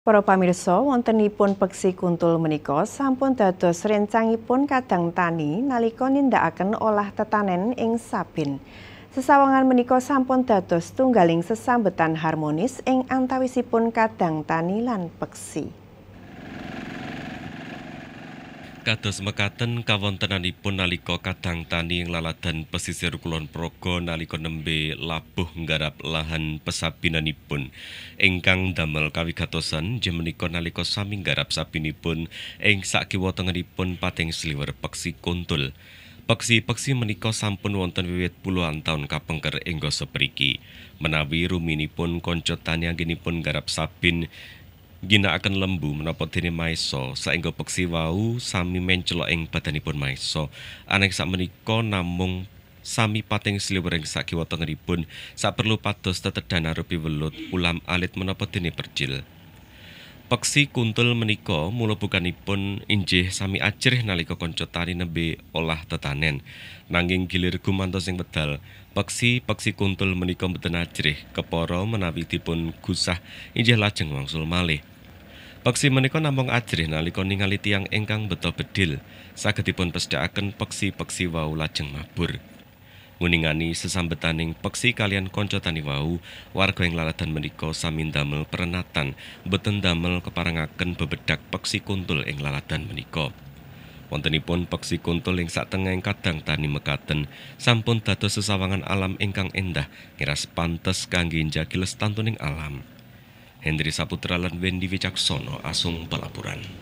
Para pamirsa, wontenipun peksi kuntul menika sampun dados rencangipun kadang tani nalika nindakaken olah tetanen ing sabin. Sesawangan menika sampun dados tunggaling sesambetan harmonis ing antawisipun kadang tani lan peksi. kados mekaten kawontenanipun nalika kadang tani ing laladan pesisir kulon Progo nalika nembe labuh nggarap lahan pesabinanipun ingkang damel kawigatosan jemenika nalika sami nggarap sabinipun ing sakiwa tengenipun pating sliwer peksi kuntul Peksi-peksi menika sampun wonten wiwit puluhan taun kapengker ing goso Menawi rumini pun koncotan yang gini garap sabin, gina akan lembu menapa dene maiso saengga peksi wau sami mencelok ing badanipun maiso aneh sak menika namung sami pating sliwering sakiwa tengeripun sak perlu pados tetedan arupi welut ulam alit menapa dene percil peksi kuntul menika mula bukanipun injih sami ajrih nalika kanca tani nembe olah tetanen nanging gilir gumantos sing wedal peksi peksi kuntul menika mboten ajrih keporo menawi dipun gusah injih lajeng wangsul malih Peksi menika namung ajrih nalika ningali tiang ingkang beto bedil, sagedipun pesdaaken peksi-peksi wau lajeng mabur. Nguningani sesambetaning peksi kalian konco tani wau, warga yang laladan menika samin damel perenatan, betendamel damel bebedak peksi kuntul ing laladan menika. Wontenipun peksi kuntul ing sak tengah kadang tani mekaten, sampun dados sesawangan alam ingkang endah, ngiras pantes kangge njagi lestantuning alam. Hendri Saputra dan Wendy Wicaksono Asung pelaporan.